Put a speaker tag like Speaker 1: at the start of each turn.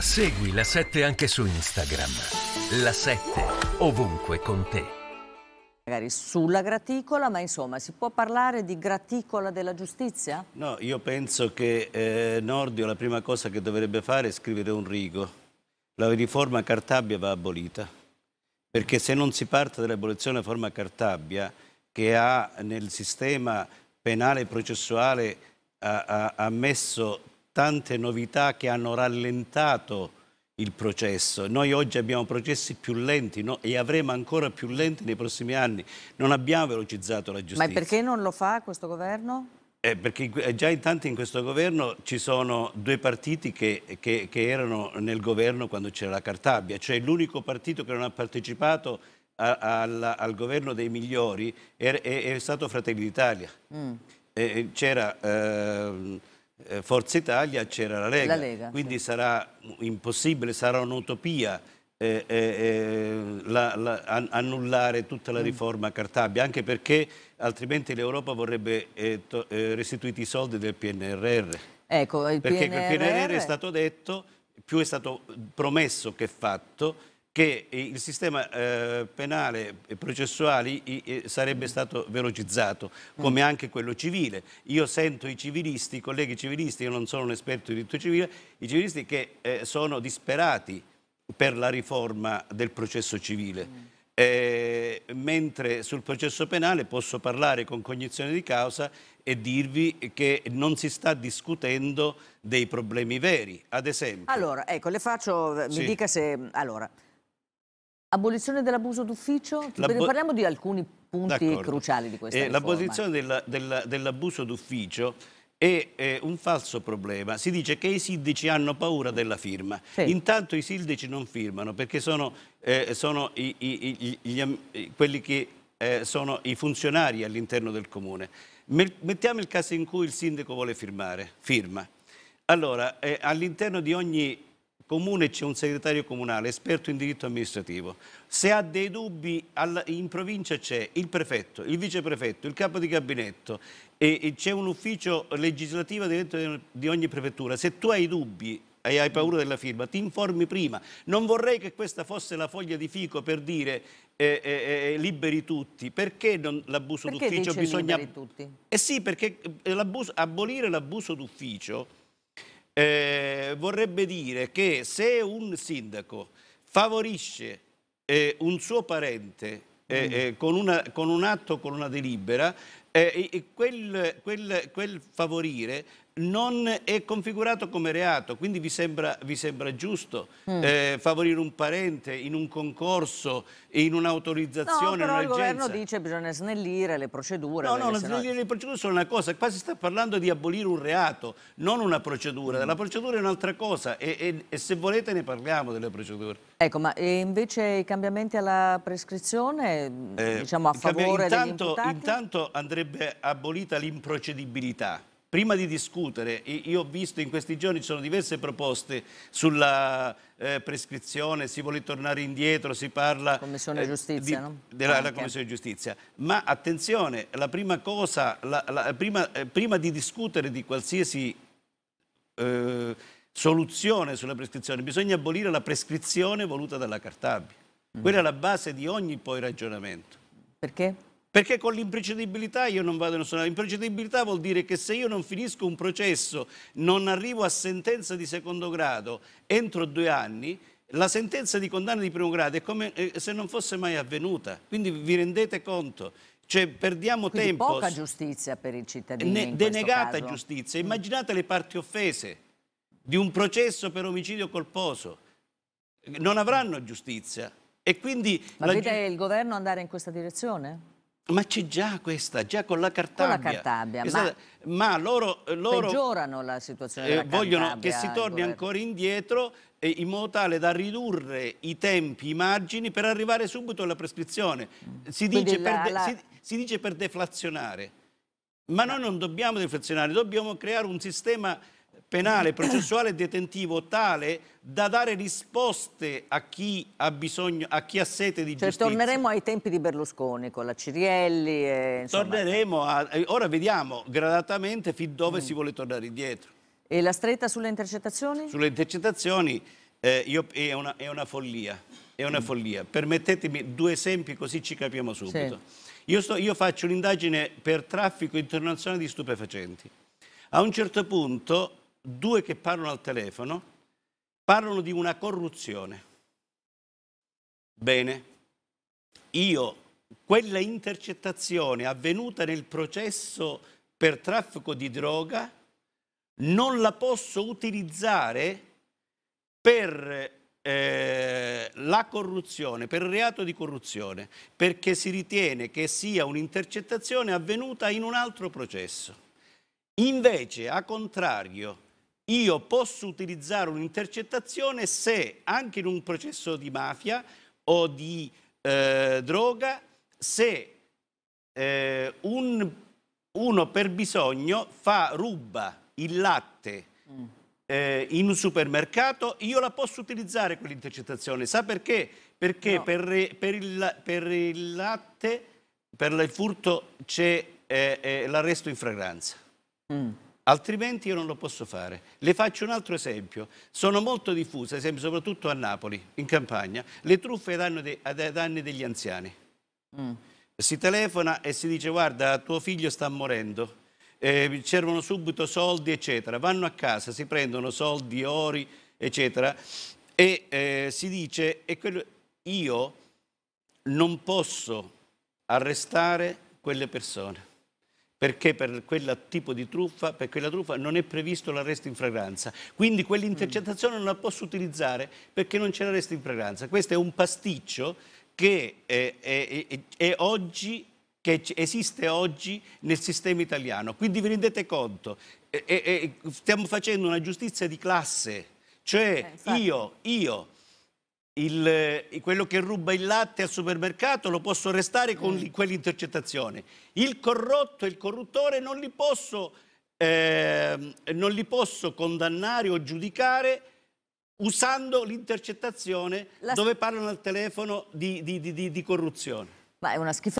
Speaker 1: Segui la 7 anche su Instagram. La 7 ovunque con te.
Speaker 2: Magari sulla graticola, ma insomma, si può parlare di graticola della giustizia?
Speaker 1: No, io penso che eh, Nordio la prima cosa che dovrebbe fare è scrivere un rigo. La riforma Cartabia va abolita. Perché se non si parte dall'abolizione della forma Cartabia, che ha nel sistema penale e processuale ha, ha, ha messo tante novità che hanno rallentato il processo. Noi oggi abbiamo processi più lenti no? e avremo ancora più lenti nei prossimi anni. Non abbiamo velocizzato la giustizia. Ma perché
Speaker 2: non lo fa questo governo?
Speaker 1: Eh, perché eh, già intanto in questo governo ci sono due partiti che, che, che erano nel governo quando c'era la Cartabia, cioè l'unico partito che non ha partecipato a, a, al, al, governo dei migliori è, er-, è, è stato Fratelli d'Italia. Mm. Eh, eh c'era... Eh, eh, Forza Italia c'era la Lega, la Lega quindi sì. sarà impossibile, sarà un'utopia eh, eh, eh annullare tutta la mm. riforma Cartabia, anche perché altrimenti l'Europa vorrebbe eh, to, eh, restituiti i soldi del PNRR. Ecco, il perché PNRR... il PNRR è stato detto, più è stato promesso che fatto, che il sistema eh, penale e processuale eh, sarebbe stato velocizzato, mm. come anche quello civile. Io sento i civilisti, i colleghi civilisti, io non sono un esperto di diritto civile, i civilisti che eh, sono disperati per la riforma del processo civile. Mm. Eh, mentre sul processo penale posso parlare con cognizione di causa e dirvi che non si sta discutendo dei problemi veri, ad esempio.
Speaker 2: Allora, ecco, le faccio, eh, mi sì. dica se... Allora, Abolizione dell'abuso d'ufficio? Parliamo di alcuni
Speaker 1: punti cruciali di questa eh, L'abolizione dell'abuso d'ufficio è, è, un falso problema. Si dice che i sindaci hanno paura della firma. Sì. Intanto i sindaci non firmano perché sono, eh, sono i, i, gli, gli, quelli che eh, sono i funzionari all'interno del comune. Mettiamo il caso in cui il sindaco vuole firmare. Firma. Allora, eh, all'interno di ogni comune c'è un segretario comunale esperto in diritto amministrativo. Se ha dei dubbi in provincia c'è il prefetto, il viceprefetto, il capo di gabinetto e, c'è un ufficio legislativo dentro di ogni prefettura. Se tu hai dubbi e hai paura della firma, ti informi prima. Non vorrei che questa fosse la foglia di fico per dire eh, eh, eh liberi tutti. Perché l'abuso d'ufficio bisogna... liberi tutti? Eh sì, perché eh, abolire l'abuso d'ufficio eh, vorrebbe dire che se un sindaco favorisce eh, un suo parente eh, mm. eh con, una, con un atto, con una delibera, eh, eh, quel, quel, quel, favorire non è configurato come reato, quindi vi sembra, vi sembra giusto mm. eh, favorire un parente in un concorso, in un'autorizzazione, no, però un il governo
Speaker 2: dice che bisogna snellire le procedure. No, no, snellire
Speaker 1: le procedure sono una cosa, qua si sta parlando di abolire un reato, non una procedura, mm. la procedura è un'altra cosa e, e, e, se volete ne parliamo delle procedure.
Speaker 2: Ecco, ma invece i cambiamenti alla prescrizione, eh, diciamo a favore intanto, degli imputati? Intanto
Speaker 1: andrebbe abolita l'improcedibilità prima di discutere, io ho visto in questi giorni ci sono diverse proposte sulla eh, prescrizione, si vuole tornare indietro, si parla Commissione eh, giustizia, di, no? della ah, Commissione Giustizia, ma attenzione, la prima cosa, la, la, eh, prima, eh, prima, di discutere di qualsiasi eh, soluzione sulla prescrizione, bisogna abolire la prescrizione voluta dalla Cartabia. Mm. Quella è la base di ogni poi ragionamento. Perché? Perché con l'imprecedibilità io non vado nessuna... L'imprecedibilità vuol dire che se io non finisco un processo, non arrivo a sentenza di secondo grado entro due anni, la sentenza di condanna di primo grado è come eh, se non fosse mai avvenuta. Quindi vi rendete conto? Cioè perdiamo Quindi tempo. poca
Speaker 2: giustizia per i cittadini ne, Denegata
Speaker 1: giustizia. Mm. Immaginate le parti offese di un processo per omicidio colposo. Non avranno giustizia. E quindi... Ma la... vede
Speaker 2: il governo andare in questa direzione?
Speaker 1: Ma c'è già questa, già con la cartabbia. Con la cartabbia, ma, stata, ma, loro, loro peggiorano la situazione eh, Vogliono eh, che si torni ancora indietro eh, in modo tale da ridurre i tempi, i margini per arrivare subito alla prescrizione. Mm. Si, dice, la, per de, la... si, si dice per deflazionare. Ma no. noi non dobbiamo deflazionare, dobbiamo creare un sistema penale, processuale e detentivo tale da dare risposte a chi ha bisogno, a chi ha sete di cioè, giustizia. Torneremo
Speaker 2: ai tempi di Berlusconi con la Cirielli. E, insomma...
Speaker 1: Torneremo, a, eh, ora vediamo gradatamente fin dove mm. si vuole tornare indietro. E la stretta sulle intercettazioni? Sulle intercettazioni eh, io, è, una, è, una, follia, è una mm. follia. Permettetemi due esempi così ci capiamo subito. Sì. Io, sto, io faccio un'indagine per traffico internazionale di stupefacenti. A un certo punto due che parlano al telefono parlano di una corruzione. Bene, io quella intercettazione avvenuta nel processo per traffico di droga non la posso utilizzare per eh, la corruzione, per il reato di corruzione, perché si ritiene che sia un'intercettazione avvenuta in un altro processo. Invece, a contrario, io posso utilizzare un'intercettazione se anche in un processo di mafia o di eh, droga, se eh, un, uno per bisogno fa, ruba il latte mm. eh, in un supermercato, io la posso utilizzare quell'intercettazione. Sa perché? Perché no. per, per, il, per, il, latte, per il furto c'è eh, eh, l'arresto in fragranza. Mm altrimenti io non lo posso fare. Le faccio un altro esempio, sono molto diffuse, esempio, soprattutto a Napoli, in campagna, le truffe ai danni, degli anziani. Mm. Si telefona e si dice guarda tuo figlio sta morendo, eh, servono subito soldi eccetera, vanno a casa, si prendono soldi, ori eccetera e eh, si dice e quello, io non posso arrestare quelle persone perché per quel tipo di truffa, per quella truffa non è previsto l'arresto in fragranza. Quindi quell'intercettazione non la posso utilizzare perché non c'è l'arresto in fragranza. Questo è un pasticcio che eh, è, è, è, oggi, che esiste oggi nel sistema italiano. Quindi vi rendete conto, stiamo facendo una giustizia di classe, cioè eh, io, io il, eh, quello che ruba il latte al supermercato lo posso arrestare con mm. quell'intercettazione. Il corrotto e il corruttore non li, posso, eh, non li posso condannare o giudicare usando l'intercettazione La... dove parlano al telefono di, di, di, di corruzione.
Speaker 2: Ma è una schifo.